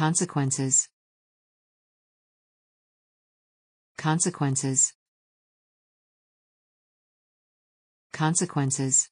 Consequences Consequences Consequences